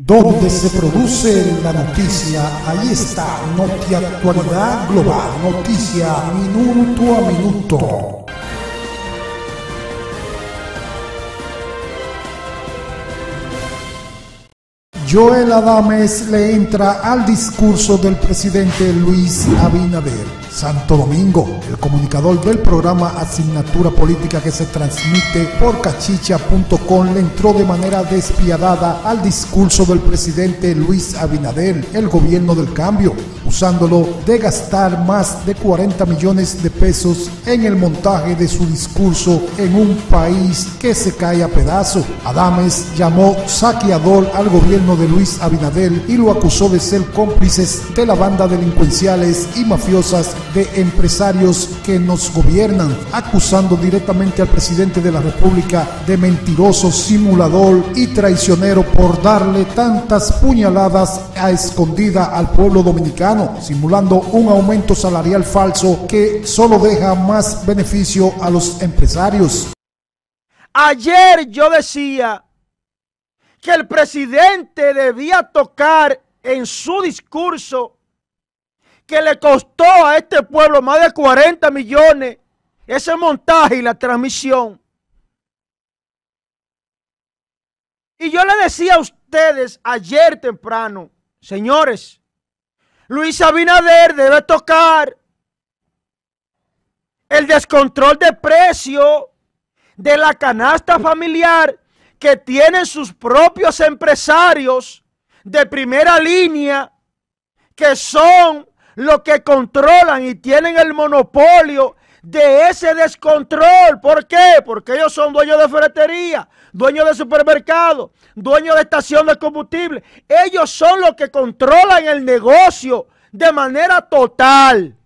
Donde se produce la noticia, ahí está noticia Actualidad Global, noticia minuto a minuto. Joel Adames le entra al discurso del presidente Luis Abinader. Santo Domingo, el comunicador del programa Asignatura Política que se transmite por cachicha.com le entró de manera despiadada al discurso del presidente Luis Abinader, el gobierno del cambio, usándolo de gastar más de 40 millones de pesos en el montaje de su discurso en un país que se cae a pedazos. Adames llamó saqueador al gobierno de Luis Abinadel y lo acusó de ser cómplices de la banda delincuenciales y mafiosas de empresarios que nos gobiernan, acusando directamente al presidente de la República de mentiroso, simulador y traicionero por darle tantas puñaladas a escondida al pueblo dominicano, simulando un aumento salarial falso que solo deja más beneficio a los empresarios. Ayer yo decía que el presidente debía tocar en su discurso que le costó a este pueblo más de 40 millones ese montaje y la transmisión. Y yo le decía a ustedes ayer temprano, señores, Luis Abinader debe tocar el descontrol de precio de la canasta familiar que tienen sus propios empresarios de primera línea, que son los que controlan y tienen el monopolio de ese descontrol. ¿Por qué? Porque ellos son dueños de ferretería, dueños de supermercado, dueños de estación de combustible. Ellos son los que controlan el negocio de manera total.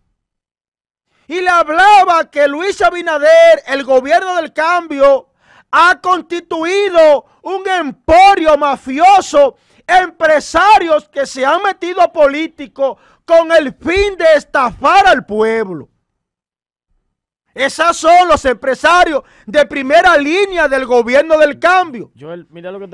Y le hablaba que Luis Abinader, el gobierno del cambio, ha constituido un emporio mafioso, empresarios que se han metido políticos con el fin de estafar al pueblo. Esos son los empresarios de primera línea del gobierno del cambio.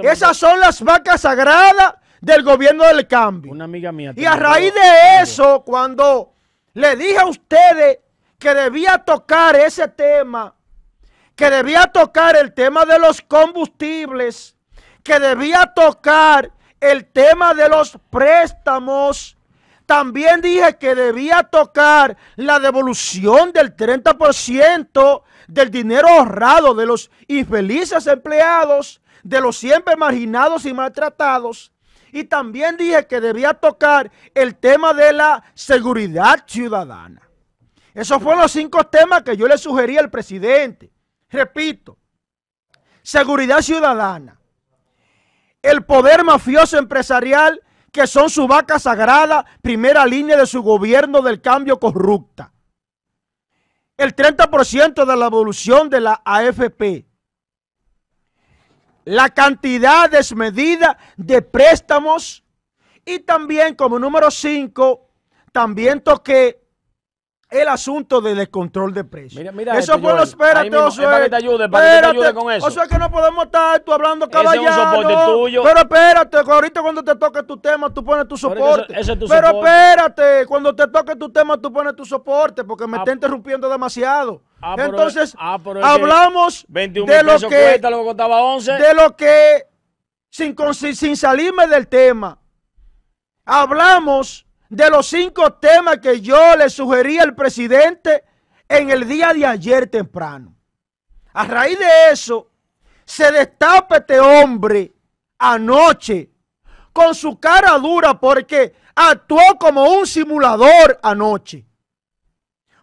Esas son las vacas sagradas del gobierno del cambio. Una amiga mía. Y a raíz de eso, cuando le dije a ustedes que debía tocar ese tema que debía tocar el tema de los combustibles, que debía tocar el tema de los préstamos. También dije que debía tocar la devolución del 30% del dinero ahorrado de los infelices empleados, de los siempre marginados y maltratados. Y también dije que debía tocar el tema de la seguridad ciudadana. Esos fueron los cinco temas que yo le sugerí al presidente. Repito, seguridad ciudadana, el poder mafioso empresarial que son su vaca sagrada, primera línea de su gobierno del cambio corrupta. El 30% de la evolución de la AFP. La cantidad desmedida de préstamos. Y también como número 5, también toqué el asunto del descontrol de precios. Mira, mira eso lo... espérate, Es para que te ayude, para que te ayude con eso. Eso es que no podemos estar tú hablando Ese Es pero espérate, ahorita cuando te toque tu tema, tú pones tu soporte. Pero, es tu pero espérate, cuando te toque tu tema, tú pones tu soporte, porque me ah. está interrumpiendo demasiado. Ah, Entonces, ah, hablamos de lo que, cuesta, lo que costaba 11. de lo que, sin salirme del tema, hablamos de los cinco temas que yo le sugerí al presidente en el día de ayer temprano. A raíz de eso, se destapa este hombre anoche con su cara dura porque actuó como un simulador anoche.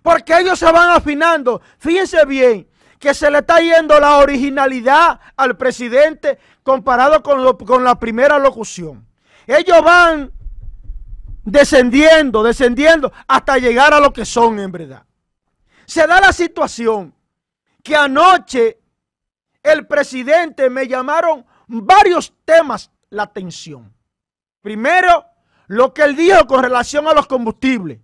Porque ellos se van afinando. Fíjense bien que se le está yendo la originalidad al presidente comparado con, con la primera locución. Ellos van descendiendo, descendiendo, hasta llegar a lo que son en verdad. Se da la situación que anoche el presidente me llamaron varios temas la atención. Primero, lo que él dijo con relación a los combustibles.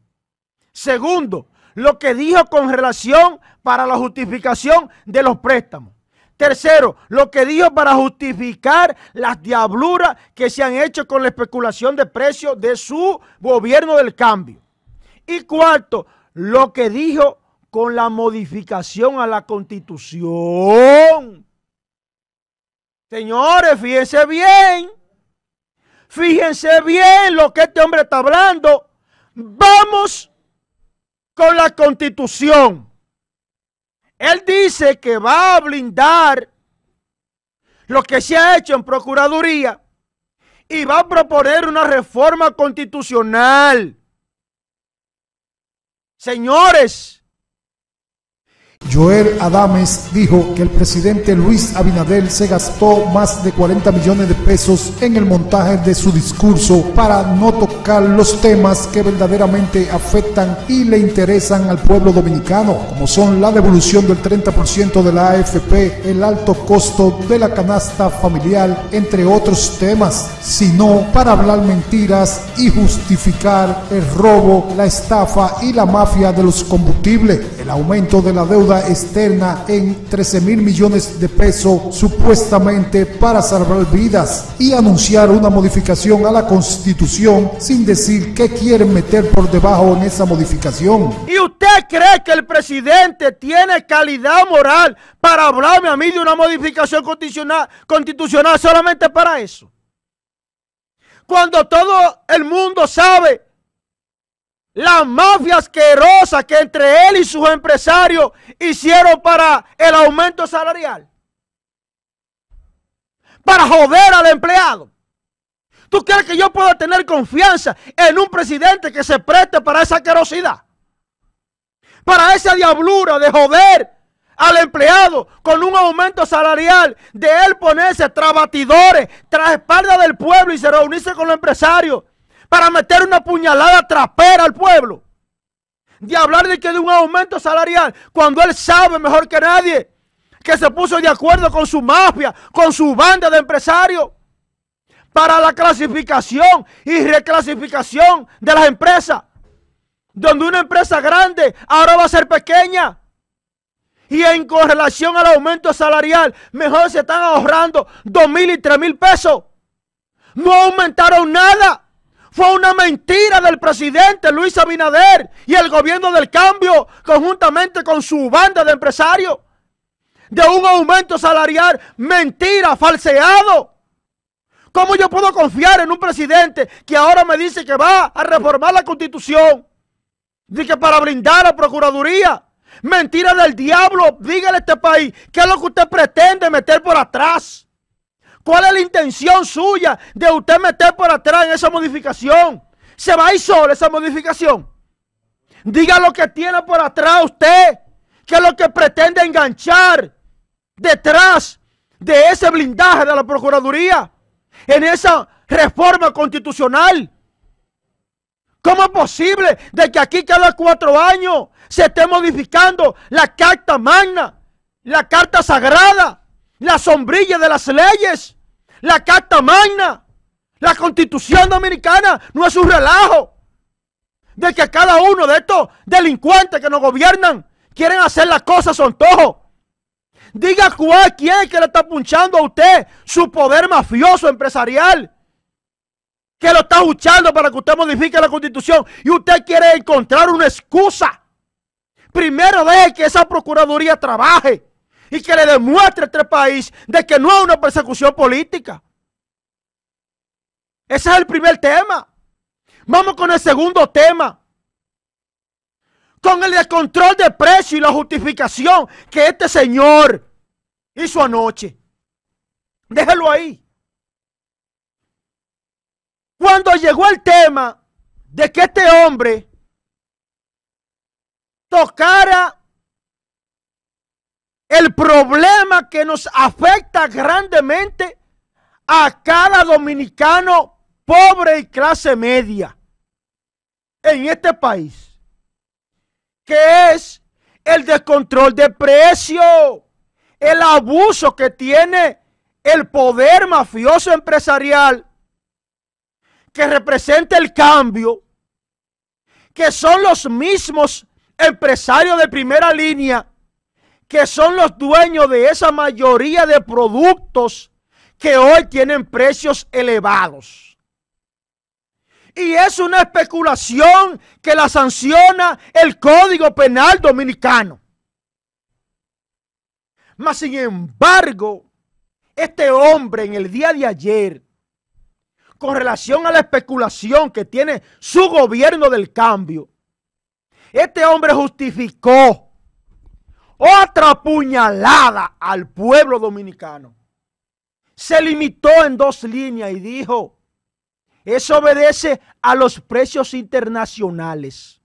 Segundo, lo que dijo con relación para la justificación de los préstamos. Tercero, lo que dijo para justificar las diabluras que se han hecho con la especulación de precios de su gobierno del cambio. Y cuarto, lo que dijo con la modificación a la constitución. Señores, fíjense bien. Fíjense bien lo que este hombre está hablando. Vamos con la constitución. Él dice que va a blindar lo que se ha hecho en Procuraduría y va a proponer una reforma constitucional. Señores, Joel Adames dijo que el presidente Luis Abinadel se gastó más de 40 millones de pesos en el montaje de su discurso para no tocar los temas que verdaderamente afectan y le interesan al pueblo dominicano, como son la devolución del 30% de la AFP, el alto costo de la canasta familiar, entre otros temas, sino para hablar mentiras y justificar el robo, la estafa y la mafia de los combustibles, el aumento de la deuda externa en 13 mil millones de pesos supuestamente para salvar vidas y anunciar una modificación a la constitución sin decir qué quieren meter por debajo en esa modificación. ¿Y usted cree que el presidente tiene calidad moral para hablarme a mí de una modificación constitucional, constitucional solamente para eso? Cuando todo el mundo sabe la mafia asquerosa que entre él y sus empresarios hicieron para el aumento salarial. Para joder al empleado. ¿Tú crees que yo pueda tener confianza en un presidente que se preste para esa asquerosidad? Para esa diablura de joder al empleado con un aumento salarial, de él ponerse trabatidores, tras espalda del pueblo y se reunirse con los empresarios para meter una puñalada trapera al pueblo. De hablar de que de un aumento salarial, cuando él sabe mejor que nadie que se puso de acuerdo con su mafia, con su banda de empresarios, para la clasificación y reclasificación de las empresas. Donde una empresa grande ahora va a ser pequeña. Y en correlación al aumento salarial, mejor se están ahorrando dos mil y tres mil pesos. No aumentaron nada. Fue una mentira del presidente Luis Abinader y el gobierno del cambio, conjuntamente con su banda de empresarios, de un aumento salarial mentira, falseado. ¿Cómo yo puedo confiar en un presidente que ahora me dice que va a reformar la constitución? Dice para brindar a la Procuraduría. Mentira del diablo. Dígale a este país qué es lo que usted pretende meter por atrás. ¿Cuál es la intención suya de usted meter por atrás en esa modificación? ¿Se va a ir solo esa modificación? Diga lo que tiene por atrás usted, que es lo que pretende enganchar detrás de ese blindaje de la Procuraduría, en esa reforma constitucional. ¿Cómo es posible de que aquí cada cuatro años se esté modificando la Carta Magna, la Carta Sagrada? la sombrilla de las leyes, la Carta Magna, la Constitución Dominicana, no es un relajo de que cada uno de estos delincuentes que nos gobiernan quieren hacer las cosas antojo, Diga cuál, quién que le está punchando a usted su poder mafioso empresarial que lo está luchando para que usted modifique la constitución y usted quiere encontrar una excusa. Primero deje que esa procuraduría trabaje y que le demuestre a este país de que no es una persecución política. Ese es el primer tema. Vamos con el segundo tema. Con el descontrol de precio y la justificación que este señor hizo anoche. Déjelo ahí. Cuando llegó el tema de que este hombre tocara el problema que nos afecta grandemente a cada dominicano pobre y clase media en este país, que es el descontrol de precio, el abuso que tiene el poder mafioso empresarial que representa el cambio, que son los mismos empresarios de primera línea que son los dueños de esa mayoría de productos que hoy tienen precios elevados. Y es una especulación que la sanciona el Código Penal Dominicano. Mas, sin embargo, este hombre en el día de ayer, con relación a la especulación que tiene su gobierno del cambio, este hombre justificó otra puñalada al pueblo dominicano. Se limitó en dos líneas y dijo, eso obedece a los precios internacionales.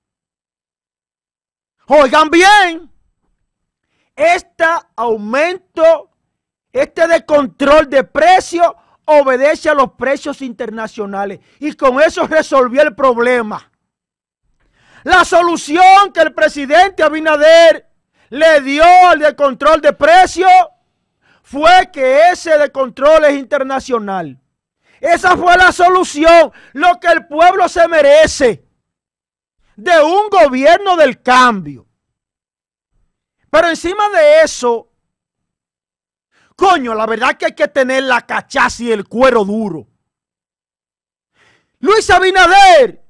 Oigan bien, este aumento, este de control de precios obedece a los precios internacionales y con eso resolvió el problema. La solución que el presidente Abinader le dio al de control de precio fue que ese de control es internacional. Esa fue la solución, lo que el pueblo se merece de un gobierno del cambio. Pero encima de eso, coño, la verdad que hay que tener la cachaza y el cuero duro. Luis Abinader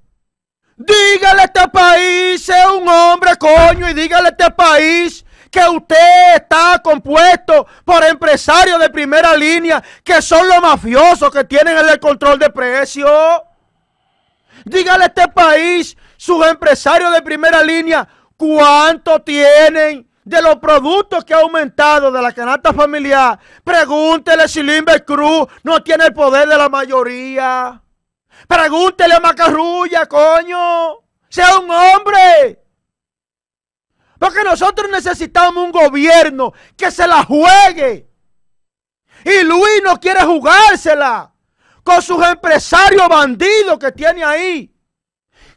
Dígale a este país, sea un hombre, coño, y dígale a este país que usted está compuesto por empresarios de primera línea que son los mafiosos que tienen el control de precios. Dígale a este país, sus empresarios de primera línea, cuánto tienen de los productos que ha aumentado de la canasta familiar. Pregúntele si Limber Cruz no tiene el poder de la mayoría. Pregúntele a Macarrulla, coño. Sea un hombre. Porque nosotros necesitamos un gobierno que se la juegue. Y Luis no quiere jugársela con sus empresarios bandidos que tiene ahí.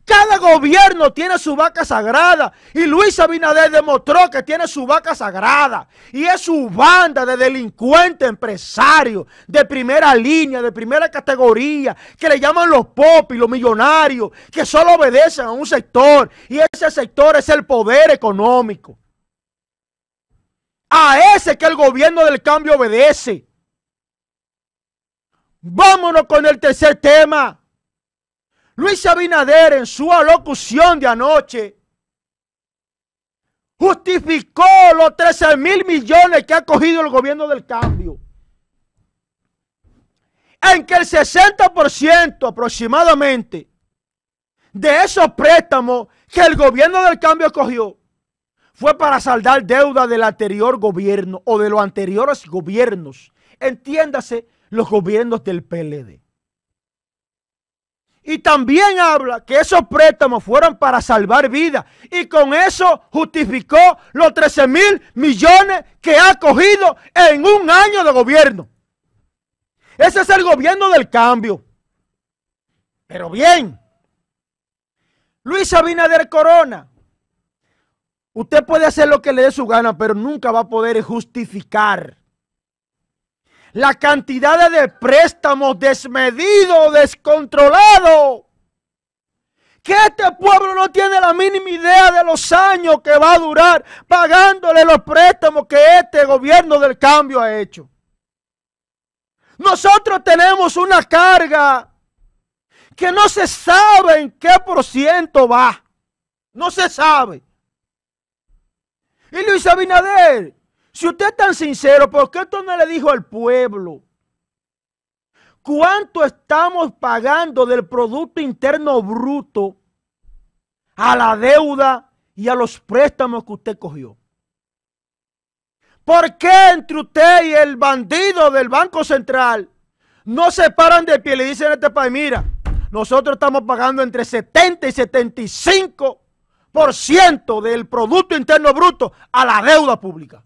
Cada gobierno tiene su vaca sagrada y Luis Abinader demostró que tiene su vaca sagrada y es su banda de delincuentes, empresarios de primera línea, de primera categoría, que le llaman los popis, los millonarios, que solo obedecen a un sector y ese sector es el poder económico. A ese que el gobierno del cambio obedece. Vámonos con el tercer tema. Luis Abinader en su alocución de anoche justificó los 13 mil millones que ha cogido el gobierno del cambio. En que el 60% aproximadamente de esos préstamos que el gobierno del cambio cogió fue para saldar deuda del anterior gobierno o de los anteriores gobiernos. Entiéndase, los gobiernos del PLD. Y también habla que esos préstamos fueron para salvar vidas. Y con eso justificó los 13 mil millones que ha cogido en un año de gobierno. Ese es el gobierno del cambio. Pero bien, Luis Abinader Corona, usted puede hacer lo que le dé su gana, pero nunca va a poder justificar la cantidad de préstamos desmedido, descontrolado. Que este pueblo no tiene la mínima idea de los años que va a durar pagándole los préstamos que este gobierno del cambio ha hecho. Nosotros tenemos una carga que no se sabe en qué por ciento va. No se sabe. Y Luis Abinader si usted es tan sincero, ¿por qué usted no le dijo al pueblo? ¿Cuánto estamos pagando del Producto Interno Bruto a la deuda y a los préstamos que usted cogió? ¿Por qué entre usted y el bandido del Banco Central no se paran de pie y le dicen a este país, mira, nosotros estamos pagando entre 70 y 75 del Producto Interno Bruto a la deuda pública?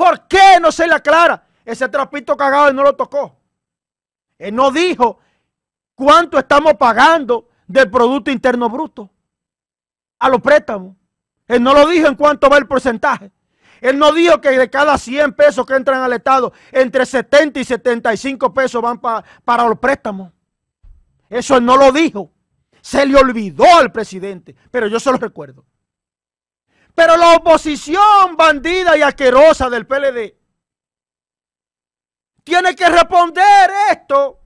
¿Por qué no se le aclara? Ese trapito cagado él no lo tocó. Él no dijo cuánto estamos pagando del Producto Interno Bruto a los préstamos. Él no lo dijo en cuánto va el porcentaje. Él no dijo que de cada 100 pesos que entran al Estado, entre 70 y 75 pesos van para los préstamos. Eso él no lo dijo. Se le olvidó al presidente, pero yo se lo recuerdo. Pero la oposición bandida y asquerosa del PLD tiene que responder esto.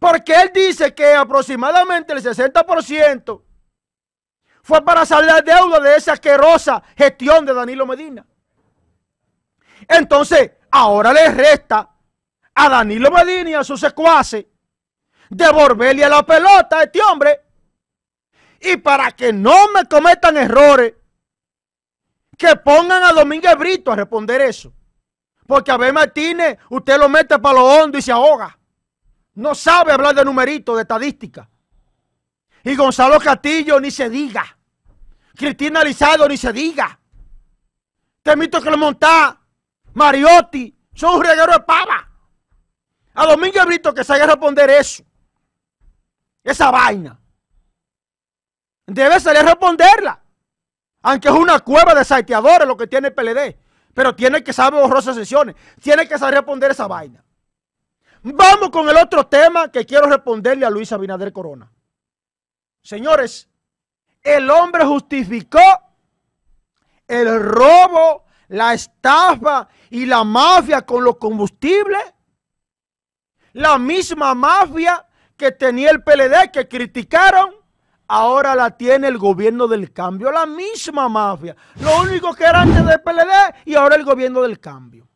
Porque él dice que aproximadamente el 60% fue para saldar deuda de esa asquerosa gestión de Danilo Medina. Entonces, ahora le resta a Danilo Medina y a sus secuaces devolverle a la pelota a este hombre y para que no me cometan errores, que pongan a Domínguez Brito a responder eso. Porque a ver Martínez, usted lo mete para lo hondo y se ahoga. No sabe hablar de numeritos, de estadística. Y Gonzalo Castillo ni se diga. Cristina Lizardo ni se diga. Temito Clemontá, Mariotti, son un reguero de pava. A Domínguez Brito que se haya responder eso. Esa vaina. Debe salir a responderla. Aunque es una cueva de saiteadores lo que tiene el PLD. Pero tiene que saber borrosas sesiones. Tiene que saber responder esa vaina. Vamos con el otro tema que quiero responderle a Luis Abinader Corona. Señores, el hombre justificó el robo, la estafa y la mafia con los combustibles. La misma mafia que tenía el PLD que criticaron ahora la tiene el gobierno del cambio, la misma mafia. Lo único que era antes del PLD y ahora el gobierno del cambio.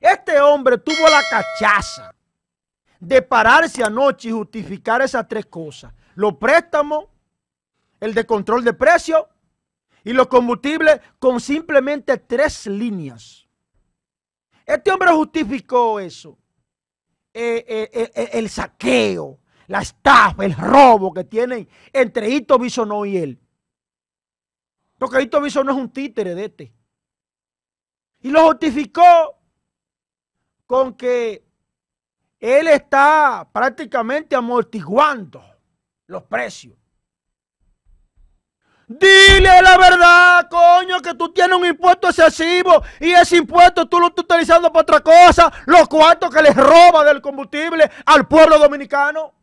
Este hombre tuvo la cachaza de pararse anoche y justificar esas tres cosas. Los préstamos, el de control de precios y los combustibles con simplemente tres líneas. Este hombre justificó eso. Eh, eh, eh, el saqueo, la estafa, el robo que tienen entre Hito Bisonó y él. Porque Hito Bisonó es un títere de este. Y lo justificó con que él está prácticamente amortiguando los precios. Dile la verdad, coño, que tú tienes un impuesto excesivo y ese impuesto tú lo estás utilizando para otra cosa, los cuartos que les roba del combustible al pueblo dominicano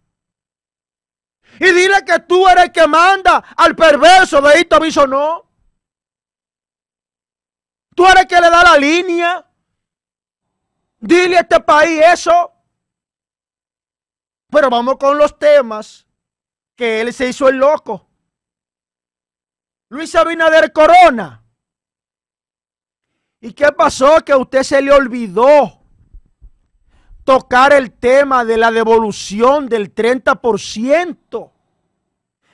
y dile que tú eres el que manda al perverso, de ahí aviso no. Tú eres el que le da la línea. Dile a este país eso. Pero vamos con los temas que él se hizo el loco. Luis Abinader Corona. ¿Y qué pasó? Que a usted se le olvidó tocar el tema de la devolución del 30%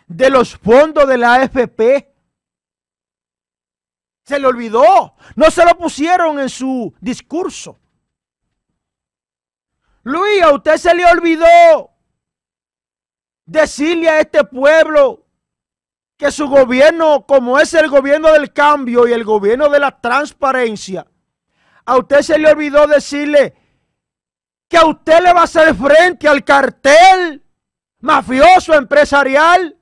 de los fondos de la AFP. Se le olvidó, no se lo pusieron en su discurso. Luis, a usted se le olvidó decirle a este pueblo que su gobierno, como es el gobierno del cambio y el gobierno de la transparencia, a usted se le olvidó decirle que a usted le va a hacer frente al cartel mafioso empresarial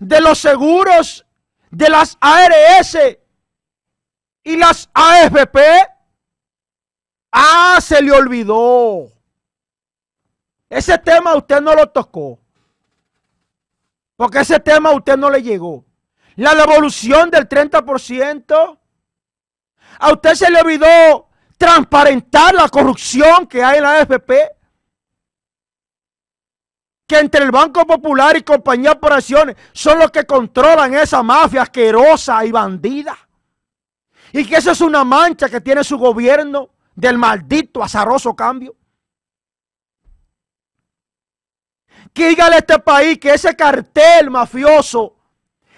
de los seguros, de las ARS y las AFP. Ah, se le olvidó. Ese tema usted no lo tocó. Porque ese tema a usted no le llegó. La devolución del 30%. A usted se le olvidó transparentar la corrupción que hay en la AFP. Que entre el Banco Popular y compañía por son los que controlan esa mafia asquerosa y bandida. Y que eso es una mancha que tiene su gobierno del maldito azaroso cambio. Que dígale a este país que ese cartel mafioso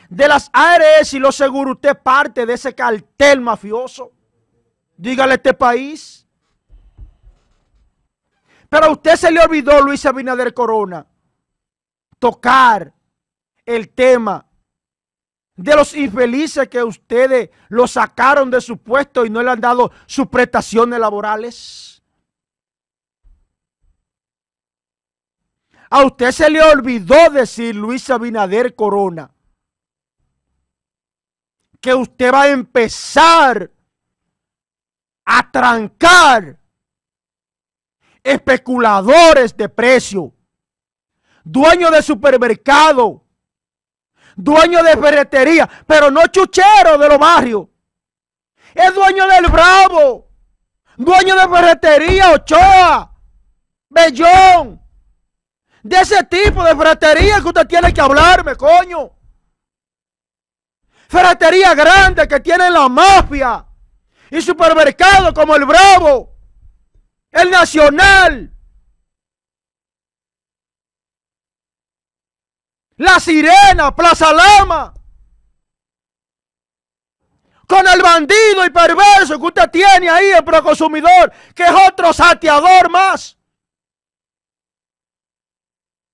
de las ARS y los seguros, usted parte de ese cartel mafioso. Dígale a este país. Pero a usted se le olvidó, Luis Abinader Corona, tocar el tema de los infelices que ustedes lo sacaron de su puesto y no le han dado sus prestaciones laborales. A usted se le olvidó decir, Luis Abinader Corona, que usted va a empezar a trancar especuladores de precio, dueños de supermercado, dueños de ferretería, pero no chuchero de los barrios. Es dueño del Bravo, dueño de ferretería, Ochoa, Bellón. De ese tipo de ferretería que usted tiene que hablarme, coño. Ferretería grande que tiene la mafia y supermercados como el Bravo, el Nacional, La Sirena, Plaza Lama, con el bandido y perverso que usted tiene ahí, el proconsumidor, que es otro sateador más.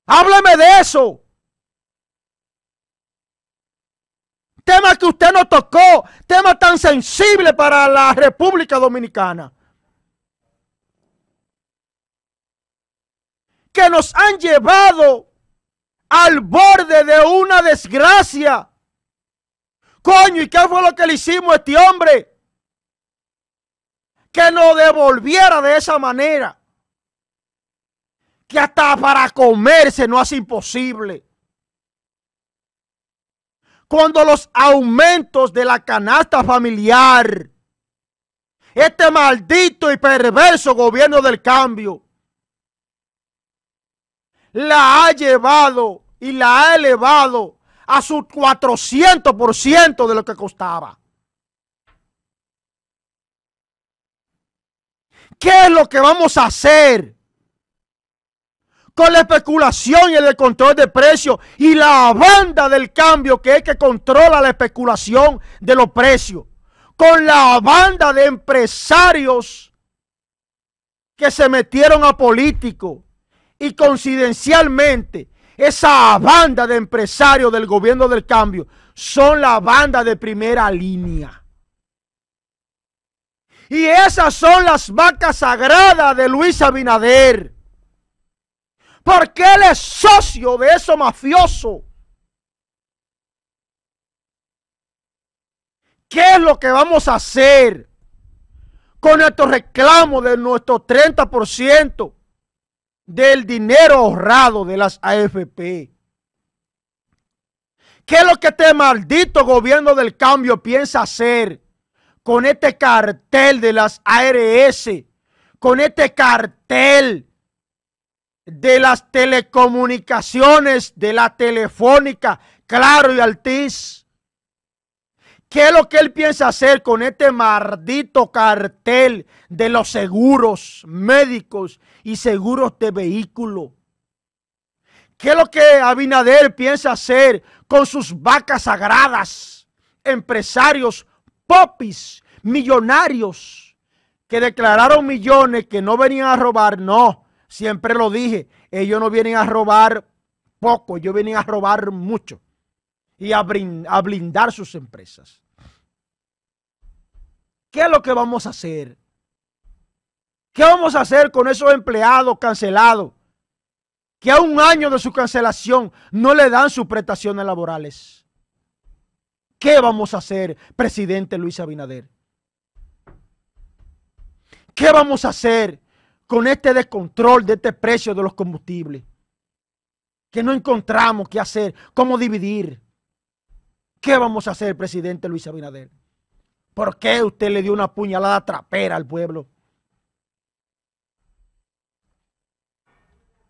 Háblame de eso. Tema que usted nos tocó, tema tan sensible para la República Dominicana. Que nos han llevado al borde de una desgracia. Coño, ¿y qué fue lo que le hicimos a este hombre? Que nos devolviera de esa manera. Que hasta para comerse no hace imposible cuando los aumentos de la canasta familiar, este maldito y perverso gobierno del cambio, la ha llevado y la ha elevado a su 400% de lo que costaba. ¿Qué es lo que vamos a hacer con la especulación y el control de precios y la banda del cambio que es que controla la especulación de los precios, con la banda de empresarios que se metieron a político y coincidencialmente esa banda de empresarios del gobierno del cambio son la banda de primera línea. Y esas son las vacas sagradas de Luis Abinader. Porque él es socio de esos mafiosos. ¿Qué es lo que vamos a hacer con nuestro reclamo de nuestro 30% del dinero ahorrado de las AFP? ¿Qué es lo que este maldito gobierno del cambio piensa hacer con este cartel de las ARS? Con este cartel de las telecomunicaciones, de la telefónica, Claro y Altiz. ¿Qué es lo que él piensa hacer con este maldito cartel de los seguros médicos y seguros de vehículo? ¿Qué es lo que Abinader piensa hacer con sus vacas sagradas, empresarios, popis, millonarios, que declararon millones que no venían a robar? No, Siempre lo dije, ellos no vienen a robar poco, ellos vienen a robar mucho y a, blindar sus empresas. ¿Qué es lo que vamos a hacer? ¿Qué vamos a hacer con esos empleados cancelados que a un año de su cancelación no le dan sus prestaciones laborales? ¿Qué vamos a hacer, presidente Luis Abinader? ¿Qué vamos a hacer con este descontrol de este precio de los combustibles. Que no encontramos qué hacer, cómo dividir. ¿Qué vamos a hacer, presidente Luis Abinader? ¿Por qué usted le dio una puñalada trapera al pueblo?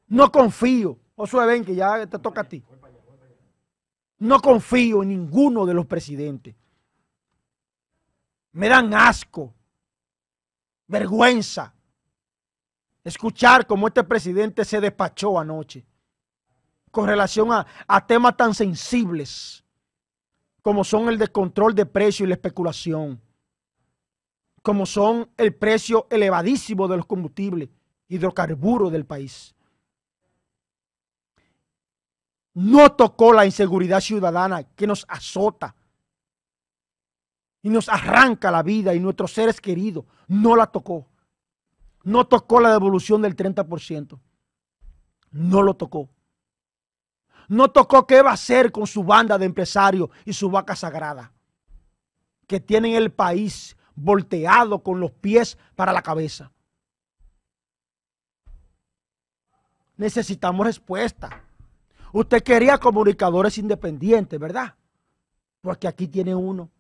No confío. Josué, ven que ya te toca a ti. No confío en ninguno de los presidentes. Me dan asco, vergüenza escuchar cómo este presidente se despachó anoche con relación a, temas tan sensibles como son el descontrol de precios y la especulación, como son el precio elevadísimo de los combustibles, hidrocarburos del país. No tocó la inseguridad ciudadana que nos azota y nos arranca la vida y nuestros seres queridos. No la tocó no tocó la devolución del 30%. No lo tocó. No tocó qué va a hacer con su banda de empresarios y su vaca sagrada, que tienen el país volteado con los pies para la cabeza. Necesitamos respuesta. Usted quería comunicadores independientes, ¿verdad? Porque aquí tiene uno.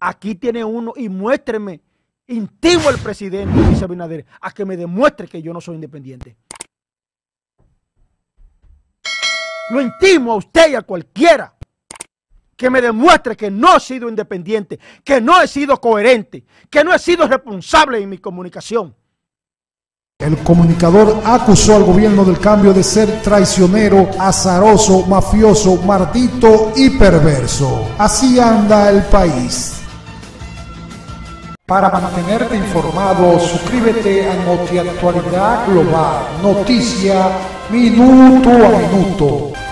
Aquí tiene uno y muéstreme Intimo al presidente Luis Abinader a que me demuestre que yo no soy independiente. Lo intimo a usted y a cualquiera que me demuestre que no he sido independiente, que no he sido coherente, que no he sido responsable en mi comunicación. El comunicador acusó al gobierno del cambio de ser traicionero, azaroso, mafioso, maldito y perverso. Así anda el país. Para mantenerte informado, suscríbete a Notiactualidad Global, noticia minuto a minuto.